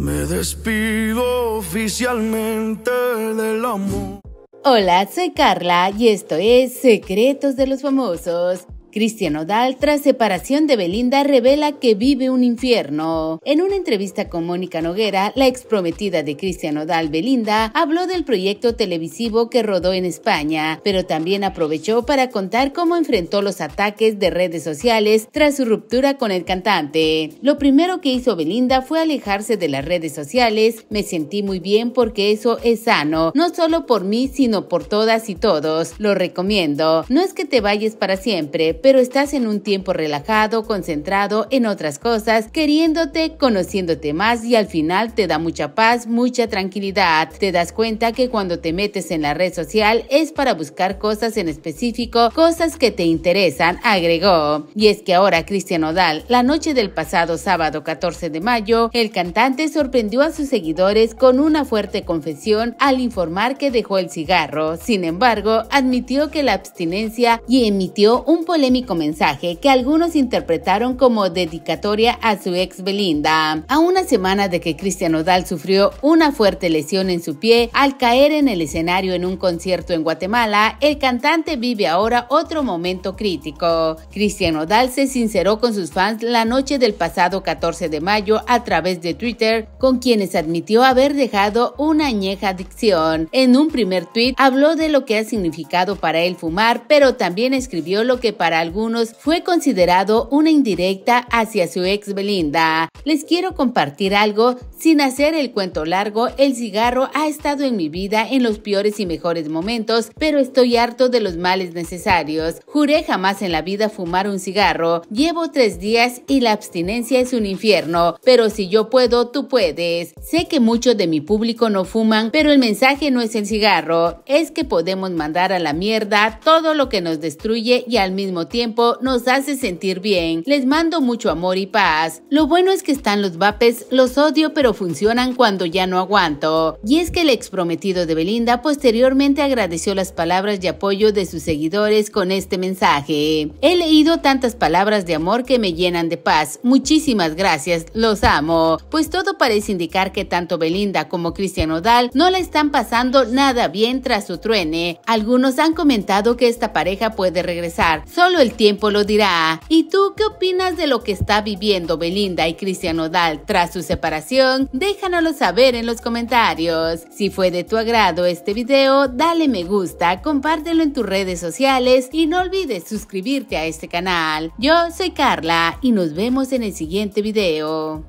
Me despido oficialmente del amor. Hola, soy Carla y esto es Secretos de los Famosos Cristian Odal, tras separación de Belinda, revela que vive un infierno. En una entrevista con Mónica Noguera, la exprometida de Cristian Odal, Belinda, habló del proyecto televisivo que rodó en España, pero también aprovechó para contar cómo enfrentó los ataques de redes sociales tras su ruptura con el cantante. Lo primero que hizo Belinda fue alejarse de las redes sociales. Me sentí muy bien porque eso es sano, no solo por mí, sino por todas y todos. Lo recomiendo. No es que te vayas para siempre, pero estás en un tiempo relajado, concentrado en otras cosas, queriéndote, conociéndote más y al final te da mucha paz, mucha tranquilidad. Te das cuenta que cuando te metes en la red social es para buscar cosas en específico, cosas que te interesan, agregó. Y es que ahora Cristian Odal, la noche del pasado sábado 14 de mayo, el cantante sorprendió a sus seguidores con una fuerte confesión al informar que dejó el cigarro. Sin embargo, admitió que la abstinencia y emitió un polémico mensaje que algunos interpretaron como dedicatoria a su ex Belinda. A una semana de que Cristian Odal sufrió una fuerte lesión en su pie al caer en el escenario en un concierto en Guatemala, el cantante vive ahora otro momento crítico. Cristian Odal se sinceró con sus fans la noche del pasado 14 de mayo a través de Twitter, con quienes admitió haber dejado una añeja adicción. En un primer tweet habló de lo que ha significado para él fumar, pero también escribió lo que para algunos fue considerado una indirecta hacia su ex Belinda. Les quiero compartir algo, sin hacer el cuento largo, el cigarro ha estado en mi vida en los peores y mejores momentos, pero estoy harto de los males necesarios. Juré jamás en la vida fumar un cigarro. Llevo tres días y la abstinencia es un infierno, pero si yo puedo, tú puedes. Sé que muchos de mi público no fuman, pero el mensaje no es el cigarro, es que podemos mandar a la mierda todo lo que nos destruye y al mismo tiempo tiempo nos hace sentir bien. Les mando mucho amor y paz. Lo bueno es que están los vapes, los odio pero funcionan cuando ya no aguanto. Y es que el ex prometido de Belinda posteriormente agradeció las palabras de apoyo de sus seguidores con este mensaje. He leído tantas palabras de amor que me llenan de paz. Muchísimas gracias, los amo. Pues todo parece indicar que tanto Belinda como Cristian Odal no la están pasando nada bien tras su truene. Algunos han comentado que esta pareja puede regresar, solo el tiempo lo dirá. ¿Y tú qué opinas de lo que está viviendo Belinda y Cristian Odal tras su separación? Déjanoslo saber en los comentarios. Si fue de tu agrado este video, dale me gusta, compártelo en tus redes sociales y no olvides suscribirte a este canal. Yo soy Carla y nos vemos en el siguiente video.